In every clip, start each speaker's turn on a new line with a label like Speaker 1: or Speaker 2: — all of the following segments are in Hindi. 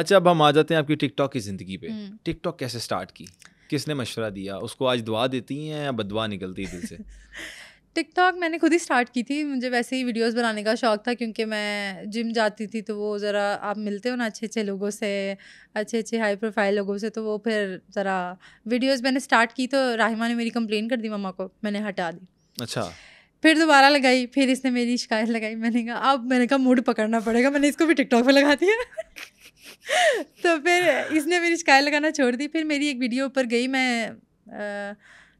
Speaker 1: अच्छा अब हम आ जाते हैं आपकी टिकटॉक की ज़िंदगी पे टिकटॉक हम्म। कैसे स्टार्ट की किसने मशवरा दिया उसको आज दुआ देती हैं या बदवा निकलती है दिल से
Speaker 2: टिकटॉक मैंने खुद ही स्टार्ट की थी मुझे वैसे ही वीडियोस बनाने का शौक था क्योंकि मैं जिम जाती थी तो वो ज़रा आप मिलते हो ना अच्छे अच्छे लोगों से अच्छे अच्छे हाई प्रोफाइल लोगों से तो वो फिर ज़रा वीडियोस मैंने स्टार्ट की तो राहिमा ने मेरी कंप्लेन कर दी मम्मा को मैंने हटा दी अच्छा फिर दोबारा लगाई फिर इसने मेरी शिकायत लगाई मैंने कहा अब मैंने कहा मूड पकड़ना पड़ेगा मैंने इसको भी टिकटॉक पर लगा दिया तो फिर इसने मेरी शिकायत लगाना छोड़ दी फिर मेरी एक वीडियो ऊपर गई मैं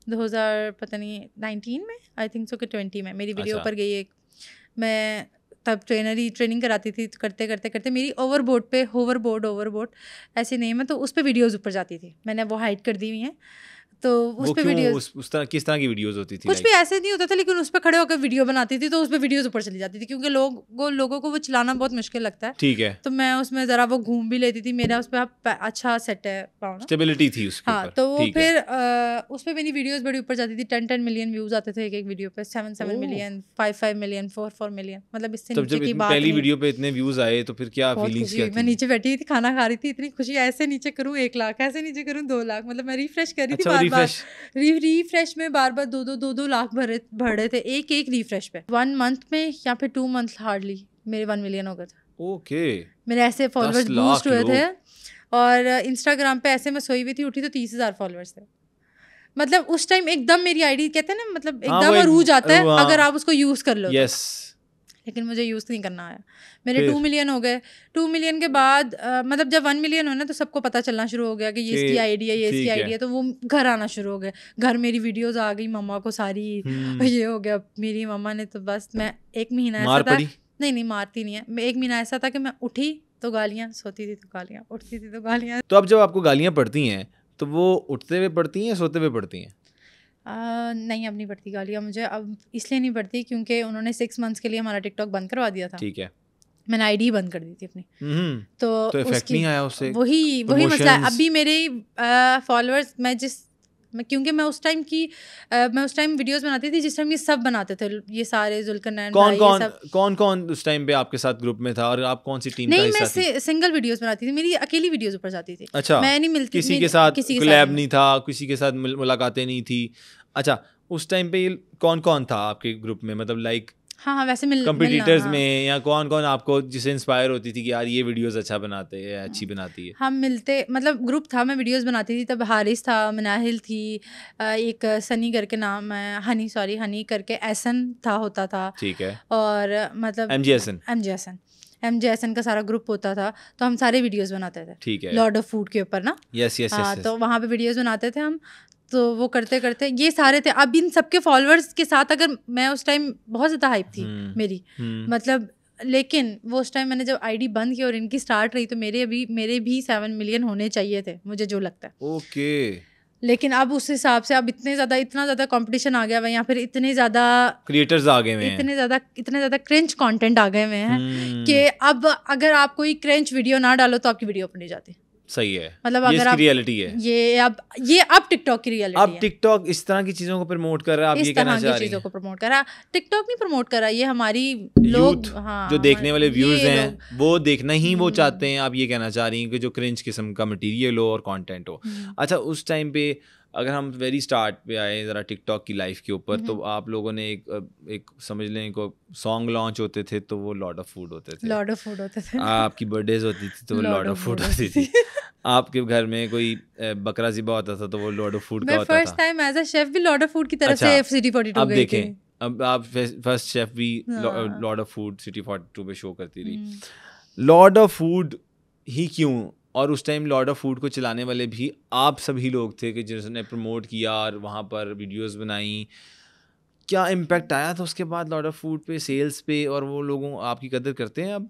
Speaker 2: दो हज़ार पता नहीं नाइनटीन में आई थिंक सो के ट्वेंटी में मेरी वीडियो ऊपर अच्छा। गई एक मैं तब ट्रेनर ही ट्रेनिंग कराती थी करते करते करते मेरी ओवर बोर्ड पर होवर बोर्ड ओवर बोर्ड ऐसे नहीं मैं तो उस पर वीडियोज़ ऊपर जाती थी मैंने वो हाइड कर दी हुई हैं तो उस पे वीडियो उस,
Speaker 1: उस तरह किस तरह की वीडियोस होती थी कुछ भी
Speaker 2: ऐसे नहीं होता था लेकिन उस पर खड़े होकर वीडियो बनाती थी तो उस पर वीडियोस ऊपर चली जाती थी क्योंकि लोग लोगों को वो चलाना बहुत मुश्किल लगता है ठीक है तो मैं उसमें जरा वो घूम भी लेती थी मेरा उस पर अच्छा सेट है
Speaker 1: स्टेबिलिटी थी उसके हाँ तो
Speaker 2: फिर उस पर मेरी वीडियोज बड़ी ऊपर जाती थी टेन टेन मिलियन व्यूज आते थे एक एक वीडियो पे seven seven million five five million four four million मतलब इससे नीचे की बात पहली वीडियो
Speaker 1: पे इतने व्यूज आए तो फिर क्या फीलिंग्स क्या मैं
Speaker 2: नीचे बैठी थी खाना खा रही थी इतनी खुशी ऐसे नीचे करूँ एक लाख ऐसे नीचे करूँ दो लाख मतलब मैं रिफ्रेश कर रही थी अच्छा, रिफ्रेश रिफ्रेश में बार बार दो दो दो दो लाख भरे भर रहे थे एक एक रिफ्रेश पे वन मंथ में या फिर टू मंथ हार्डली मेरे वन मिलियन हो गए थे
Speaker 1: ओके मेरे ऐसे फॉलोअर्स बूस्ट हुए थे
Speaker 2: और इंस्टाग्राम पे ऐसे मैं सोई हुई थी उठी तो तीस हज़ार फॉलोअर्स थे मतलब उस टाइम एकदम मेरी आईडी कहते हैं ना मतलब हाँ, एकदम हाँ, रूज आता है अगर आप उसको यूज़ कर लो तो। yes. लेकिन मुझे यूज़ नहीं करना आया मेरे टू मिलियन हो गए टू मिलियन के बाद आ, मतलब जब वन मिलियन हो ना तो सबको पता चलना शुरू हो गया कि ये इसकी आइडिया ये इसकी आइडिया तो वो घर आना शुरू हो गए घर मेरी वीडियोज़ आ गई मम्मा को सारी हम्म। ये हो गया मेरी मम्मा ने तो बस मैं एक महीना ऐसा था नहीं नहीं मारती नहीं है एक महीना ऐसा था कि मैं उठी तो गालियाँ सोती थी तो गालियाँ उठती थी तो गालियाँ
Speaker 1: तो अब जब आपको गालियाँ पड़ती हैं तो वो उठते हुए पड़ती हैं सोते हुए पड़ती
Speaker 2: हैं आ, नहीं अब नहीं पड़ती गालियाँ मुझे अब इसलिए नहीं पड़ती क्योंकि उन्होंने सिक्स मंथ्स के लिए हमारा टिकटॉक बंद करवा दिया था ठीक है मैंने आईडी बंद कर दी थी अपनी हम्म। तो, तो उसकी नहीं आया उससे वही वही मसला मतलब अभी मेरे फॉलोअर्स मैं जिस मैं क्योंकि मैं उस टाइम की आ, मैं उस टाइम वीडियोस बनाती थी जिस टाइम ये सब बनाते थे ये सारे जुल्करनैन कौन कौन
Speaker 1: कौन कौन उस टाइम पे आपके साथ ग्रुप में था और आप कौन सी टीम नहीं मैं
Speaker 2: सिंगल वीडियोस बनाती थी मेरी अकेली वीडियोस ऊपर जाती थी अच्छा मैं नहीं मिलती किसी के साथ किसी नहीं
Speaker 1: था किसी के साथ मुलाकातें नहीं थी अच्छा उस टाइम पे कौन कौन था आपके ग्रुप में मतलब लाइक
Speaker 2: हाँ हाँ वैसे मिल कंपटीटर्स हाँ। में
Speaker 1: हाँ. या कौन कौन आपको जिसे इंस्पायर होती थी कि यार ये वीडियोस अच्छा बनाते हैं अच्छी बनाती है
Speaker 2: हम मिलते मतलब ग्रुप था मैं वीडियोस बनाती थी तब हारिस था मनाहिल थी एक सनी करके नाम है हनी सॉरी हनी करके एसन था होता था ठीक है और मतलब M G Ahsan M G Ahsan M J Ahsan का सारा ग्रुप होता था तो हम सारे वीडियोस बनाते थे
Speaker 1: ठीक है लॉर्ड ऑफ
Speaker 2: फूड के ऊपर ना
Speaker 1: यस यस हाँ तो
Speaker 2: वहाँ पे वीडियोस बनाते थे हम तो वो करते करते ये सारे थे अब इन सबके फॉलोअर्स के साथ अगर मैं उस टाइम बहुत ज़्यादा हाइप थी हम्म, मेरी हम्म। मतलब लेकिन वो उस टाइम मैंने जब आईडी बंद की और इनकी स्टार्ट रही तो मेरे अभी मेरे भी सेवन मिलियन होने चाहिए थे मुझे जो लगता है ओके लेकिन अब उस हिसाब से अब इतने ज़्यादा इतना ज़्यादा कंपटीशन आ गया हुआ या फिर इतने ज़्यादा
Speaker 1: क्रिएटर्स आ गए हैं इतने
Speaker 2: ज़्यादा इतने ज़्यादा क्रेंच कंटेंट आ गए हुए हैं हम्म। कि अब अगर आप कोई क्रेंच वीडियो ना डालो तो आपकी वीडियो अपनी जाती
Speaker 1: सही है मतलब ये अगर आप रियलिटी है
Speaker 2: ये अब ये अब टिकटॉक की रियलिटी अब
Speaker 1: टिकटॉक इस तरह की चीजों को प्रमोट कर रहा है आप इस ये कहना चाह रहे हैं को
Speaker 2: प्रमोट कर रहा है टिकटॉक नहीं प्रमोट कर रहा ये हमारी लोग हाँ, जो देखने
Speaker 1: वाले व्यूज हैं वो देखना ही वो हम्म। चाहते हैं आप ये कहना चाह रही हैं कि जो क्रिंच किस्म का मटेरियल हो और कंटेंट हो हम्म। अच्छा उस टाइम पे अगर हम वेरी स्टार्ट पे आए ज़रा टिकटॉक की लाइफ के ऊपर तो हम्म। आप लोगों ने एक एक समझ लें को सॉन्ग लॉन्च होते थे तो वो लॉर्ड ऑफ फूड होते थे
Speaker 2: लॉर्ड ऑफ फूड होते थे आपकी
Speaker 1: बर्थडेज होती थी तो लॉर्ड ऑफ फूड होती थी आपके घर में कोई बकरा जिबा होता था तो वो लॉर्ड ऑफ फूड का होता था first
Speaker 2: time as a chef भी लॉट ऑफ फूड की तरफ से सिटी अच्छा, 42 अब देखें
Speaker 1: अब आप फर्स्ट शेफ भी लॉर्ड ऑफ फूड सिटी 42 पे शो करती रही लॉर्ड ऑफ फूड ही क्यों और उस टाइम लॉर्ड ऑफ फूड को चलाने वाले भी आप सभी लोग थे कि जिसने प्रमोट किया और वहाँ पर वीडियोस बनाई क्या इम्पैक्ट आया था उसके बाद लॉर्ड ऑफ फूड पे सेल्स पे और वो लोगों आपकी कदर करते हैं अब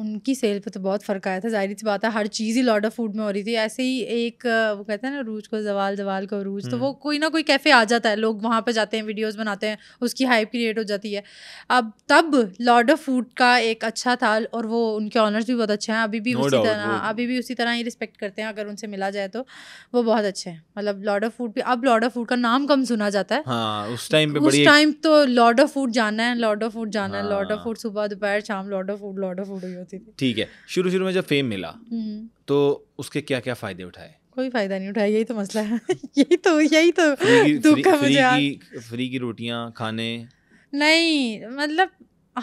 Speaker 2: उनकी सेल पे तो बहुत फ़र्क आया था जाहिर सी बात है हर चीज़ ही लॉर्ड ऑफ फूड में हो रही थी ऐसे ही एक वो कहते हैं ना रूज को जवाल जवाल को रूज तो वो हम्म। कोई ना कोई कैफ़े आ जाता है लोग वहाँ पर जाते हैं वीडियोज़ बनाते हैं उसकी हाइप क्रिएट हो जाती है अब तब लॉर्ड ऑफ फूड का एक अच्छा था और वो उनके ऑनर्स भी बहुत अच्छे हैं अभी भी no उसी तरह अभी भी उसी तरह ही रिस्पेक्ट करते हैं अगर उनसे मिला जाए तो वो बहुत अच्छे हैं मतलब लॉर्ड ऑफ फूड भी अब लॉर्ड ऑफ फूड का नाम कम सुना जाता है
Speaker 1: हाँ, उस टाइम पे उस टाइम
Speaker 2: तो लॉर्ड ऑफ फूड जाना है लॉर्ड ऑफ फूड जाना है लॉर्ड ऑफ फूड सुबह दोपहर शाम lord of food lord of food होती थी
Speaker 1: ठीक है शुरू शुरू में जब फेम मिला हम्म। तो उसके क्या क्या फ़ायदे उठाए
Speaker 2: कोई फायदा नहीं उठाया यही तो मसला है यही तो यही तो दुख का मुझे की,
Speaker 1: फ्री की रोटियां खाने
Speaker 2: नहीं मतलब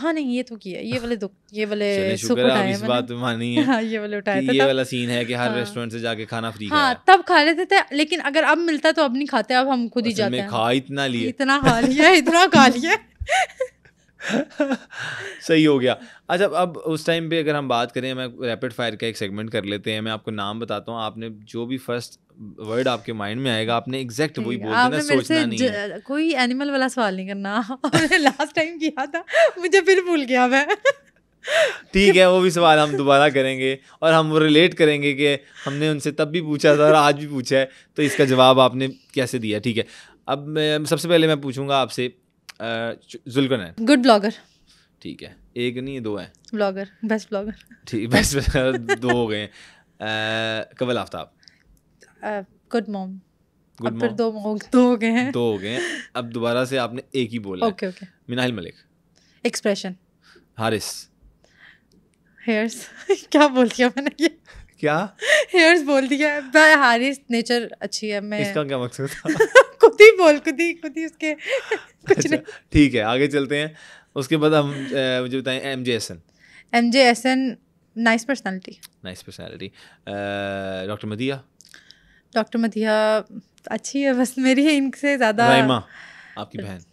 Speaker 2: हाँ नहीं ये तो किया ये वाले दुख ये वाले सुख उठाए इस बात
Speaker 1: मानी है हाँ, ये वाले उठाए ये तब, वाला सीन है कि हर हाँ, रेस्टोरेंट से जाके खाना फ्री हाँ
Speaker 2: तब खा लेते थे लेकिन अगर अब मिलता तो अब नहीं खाते अब हम खुद ही जाते हैं
Speaker 1: खा इतना लिए
Speaker 2: इतना खा लिया इतना खा लिया
Speaker 1: सही हो गया अच्छा अब उस टाइम पे अगर हम बात करें मैं रैपिड फायर का एक सेगमेंट कर लेते हैं मैं आपको नाम बताता हूँ आपने जो भी फर्स्ट वर्ड आपके माइंड में आएगा आपने एग्जैक्ट वही बोल देना सोचना नहीं है
Speaker 2: कोई एनिमल वाला सवाल नहीं करना आपने लास्ट टाइम किया था मुझे फिर भूल गया मैं
Speaker 1: ठीक है वो भी सवाल हम दोबारा करेंगे और हम रिलेट करेंगे कि हमने उनसे तब भी पूछा था और आज भी पूछा है तो इसका जवाब आपने कैसे दिया ठीक है अब मैं सबसे पहले मैं पूछूंगा आपसे जुलगन है गुड ब्लॉगर ठीक है एक नहीं दो है
Speaker 2: ब्लॉगर बेस्ट ब्लॉगर
Speaker 1: ठीक बेस्ट ब्लॉगर दो हो गए Kanwal Aftab
Speaker 2: good mom good mom दो दो हो गए हैं दो हो गए हैं
Speaker 1: अब दोबारा से आपने एक ही बोला okay okay Minahil Malik expression Haris
Speaker 2: hairs क्या बोल दिया मैंने ये क्या हेयर्स बोल दिया हारिस नेचर अच्छी है मैं इसका
Speaker 1: क्या मकसद
Speaker 2: था खुद ही बोल खुद ही खुद ही उसके
Speaker 1: कुछ अच्छा, नहीं ठीक है आगे चलते हैं उसके बाद हम मुझे बताएं M J S N
Speaker 2: M J S N nice personality
Speaker 1: nice personality doctor Madiya
Speaker 2: doctor Madiya अच्छी है बस मेरी है इनसे ज़्यादा
Speaker 1: आपकी बहन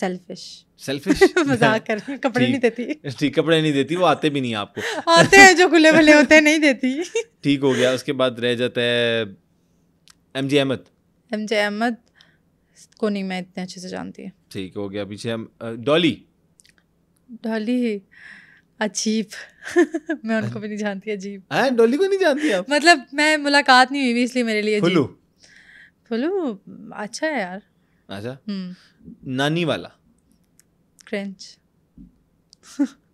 Speaker 2: सेल्फिश सेल्फिश मजाक कर रही कपड़े नहीं देती
Speaker 1: ठीक कपड़े नहीं देती वो आते भी नहीं आपको
Speaker 2: आते हैं जो खुले भले होते हैं नहीं देती
Speaker 1: ठीक हो गया उसके बाद रह जाता है M G Ahmad
Speaker 2: M J Ahmad को नहीं मैं इतने अच्छे से जानती है
Speaker 1: ठीक हो गया पीछे हम डॉली
Speaker 2: डॉली अजीब मैं उनको भी नहीं जानती अजीब हैं डॉली को नहीं जानती आप मतलब मैं मुलाकात नहीं हुई भी इसलिए मेरे लिए फुलू फुलू अच्छा है यार
Speaker 1: अच्छा हम्म नानी वाला
Speaker 2: क्रेंच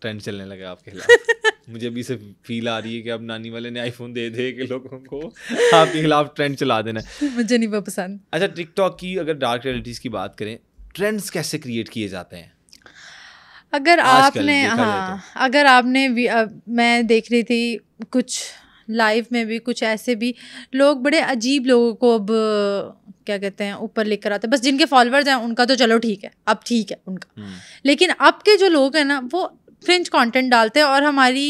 Speaker 1: ट्रेंड चलने लगा आपके खिलाफ मुझे अभी से फील आ रही है कि अब नानी वाले ने आईफोन दे दे के लोगों को आपके खिलाफ ट्रेंड चला देना
Speaker 2: मुझे नहीं वो पसंद
Speaker 1: अच्छा टिकटॉक की अगर डार्क रियलिटीज़ की बात करें ट्रेंड्स कैसे क्रिएट किए जाते हैं
Speaker 2: अगर आपने हाँ तो। अगर आपने भी अब, मैं देख रही थी कुछ लाइव में भी कुछ ऐसे भी लोग बड़े अजीब लोगों को अब क्या कहते हैं ऊपर लेकर आते हैं बस जिनके फॉलोअर्स हैं उनका तो चलो ठीक है अब ठीक है उनका हम्म। लेकिन अब के जो लोग हैं ना वो फ्रिंज कंटेंट डालते हैं और हमारी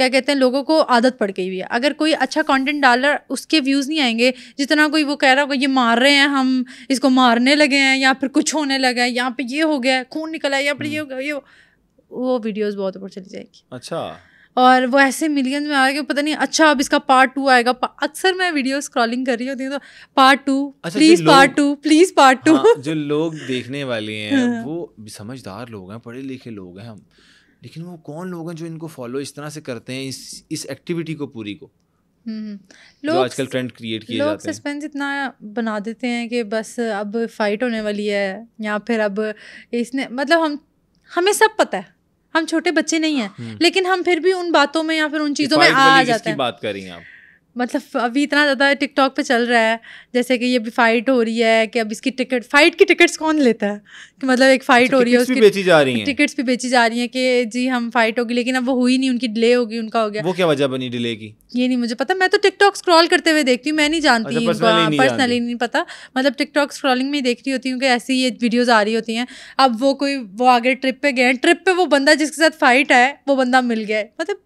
Speaker 2: क्या कहते हैं लोगों को आदत पड़ गई हुई है अगर कोई अच्छा कंटेंट डाल रहा उसके व्यूज़ नहीं आएंगे जितना कोई वो कह रहा होगा ये मार रहे हैं हम इसको मारने लगे हैं या फिर कुछ होने लगा है यहाँ पर ये हो गया है खून निकला है यहाँ पर ये हो गया ये वो वीडियोज़ बहुत ऊपर चली जाएगी अच्छा और वो ऐसे मिलियंस में आ गए पता नहीं अच्छा अब इसका पार्ट टू आएगा अक्सर मैं वीडियो स्क्रॉलिंग कर रही होती हूँ तो पार्ट टू अच्छा, please part two please part two हाँ,
Speaker 1: जो लोग देखने वाले हैं हाँ। वो समझदार लोग हैं पढ़े लिखे लोग हैं हम लेकिन वो कौन लोग हैं जो इनको फॉलो इस तरह से करते हैं इस इस एक्टिविटी को पूरी को
Speaker 2: हम्म। लोग आजकल
Speaker 1: ट्रेंड क्रिएट किए जाते हैं सस्पेंस
Speaker 2: इतना बना देते हैं कि बस अब फाइट होने वाली है या फिर अब इसने मतलब हम हमें सब पता है हम छोटे बच्चे नहीं हैं हम्म। लेकिन हम फिर भी उन बातों में या फिर उन चीज़ों में आ जाते हैं
Speaker 1: बात कर रही हैं आप
Speaker 2: मतलब अभी इतना ज़्यादा टिकटॉक पे चल रहा है जैसे कि ये भी फाइट हो रही है कि अब इसकी टिकट फाइट की टिकट्स कौन लेता है कि मतलब एक फाइट अच्छा, हो रही है उसकी बेची जा रही है टिकट्स भी बेची जा रही हैं कि जी हम फाइट होगी लेकिन अब वो हुई नहीं उनकी डिले होगी उनका हो गया वो क्या
Speaker 1: वजह बनी डिले की
Speaker 2: ये नहीं मुझे पता मैं तो टिकटॉक स्क्रॉल करते हुए देखती हूँ मैं नहीं जानती पर्सनली अच्छा, हाँ, नहीं पता मतलब टिकटॉक स्क्रॉलिंग में ही देख रही होती हूँ कि ऐसी ये वीडियोज़ आ रही होती हैं अब वो कोई वो आगे ट्रिप पे गए ट्रिप पे वो बंदा जिसके साथ फाइट है वो बंदा मिल गया मतलब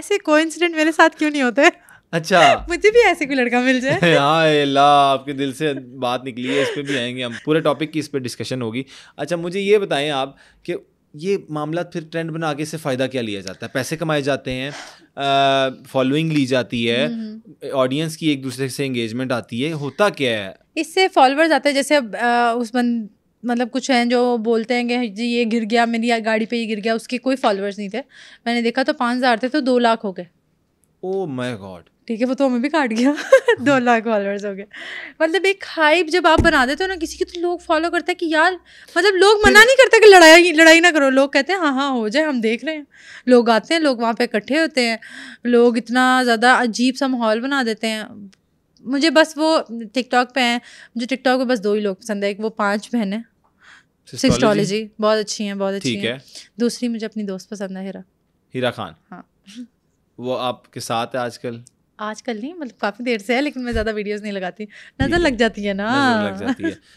Speaker 2: ऐसे कोई मेरे साथ क्यों नहीं होते अच्छा मुझे भी ऐसे कोई लड़का मिल जाए
Speaker 1: हाँ आपके दिल से बात निकली है इस पर भी आएंगे हम पूरे टॉपिक की इस पर डिस्कशन होगी अच्छा मुझे ये बताएं आप कि ये मामला फिर ट्रेंड बना आगे से फ़ायदा क्या लिया जाता है पैसे कमाए जाते हैं फॉलोइंग ली जाती है ऑडियंस हम्म, हम्म। की एक दूसरे से एंगेजमेंट आती है होता क्या है
Speaker 2: इससे फॉलोअर्स आते हैं जैसे आ, उस बंद मतलब कुछ हैं जो बोलते हैं कि जी ये गिर गया मेरी गाड़ी पे ये गिर गया उसके कोई फॉलोअर्स नहीं थे मैंने देखा तो पाँच हज़ार थे तो दो लाख हो गए
Speaker 1: ओ माय गॉड
Speaker 2: ठीक है वो तो हमें भी काट गया दो हम्म। लाख फॉलोअर्स हो गए मतलब एक हाइप जब आप बना देते हो ना किसी की तो लोग फॉलो करते हैं कि यार मतलब लोग मना नहीं करते कि लड़ाई लड़ाई ना करो लोग कहते हैं हाँ हाँ हो जाए हम देख रहे हैं लोग आते हैं लोग वहाँ पे इकट्ठे होते हैं लोग इतना ज़्यादा अजीब सा माहौल बना देते हैं मुझे बस वो टिकटॉक पे हैं मुझे टिकटॉक पर बस दो ही लोग पसंद है एक वो पाँच बहन है
Speaker 1: सिक्सटॉलोजी
Speaker 2: बहुत अच्छी हैं बहुत अच्छी हैं दूसरी मुझे अपनी दोस्त पसंद है हीरा हीरा खान हाँ
Speaker 1: वो आपके साथ है आजकल
Speaker 2: आजकल नहीं मतलब काफ़ी देर से है लेकिन मैं ज़्यादा वीडियोस नहीं लगाती नज़र लग जाती है ना लग जाती
Speaker 1: है